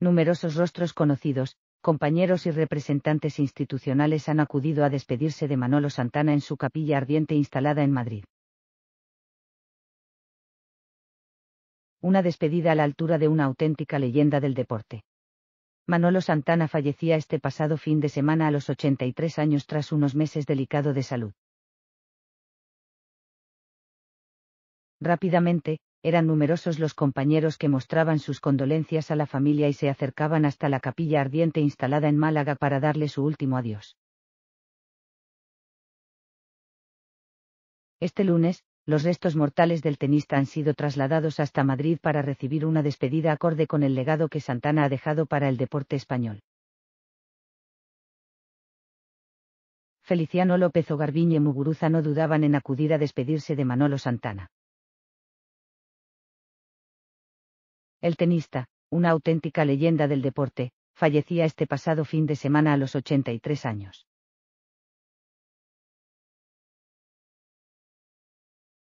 numerosos rostros conocidos, compañeros y representantes institucionales han acudido a despedirse de Manolo Santana en su capilla ardiente instalada en Madrid. Una despedida a la altura de una auténtica leyenda del deporte. Manolo Santana fallecía este pasado fin de semana a los 83 años tras unos meses delicado de salud. Rápidamente, eran numerosos los compañeros que mostraban sus condolencias a la familia y se acercaban hasta la capilla ardiente instalada en Málaga para darle su último adiós. Este lunes, los restos mortales del tenista han sido trasladados hasta Madrid para recibir una despedida acorde con el legado que Santana ha dejado para el deporte español. Feliciano López Ogarbiñe Muguruza no dudaban en acudir a despedirse de Manolo Santana. El tenista, una auténtica leyenda del deporte, fallecía este pasado fin de semana a los 83 años.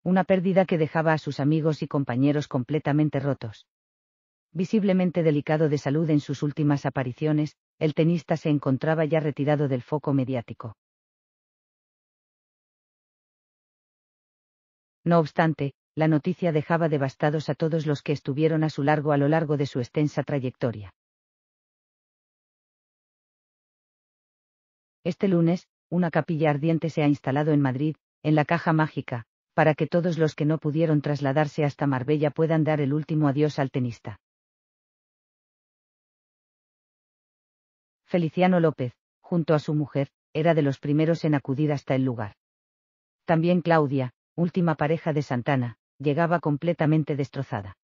Una pérdida que dejaba a sus amigos y compañeros completamente rotos. Visiblemente delicado de salud en sus últimas apariciones, el tenista se encontraba ya retirado del foco mediático. No obstante, la noticia dejaba devastados a todos los que estuvieron a su largo a lo largo de su extensa trayectoria. Este lunes, una capilla ardiente se ha instalado en Madrid, en la Caja Mágica, para que todos los que no pudieron trasladarse hasta Marbella puedan dar el último adiós al tenista. Feliciano López, junto a su mujer, era de los primeros en acudir hasta el lugar. También Claudia, última pareja de Santana, llegaba completamente destrozada.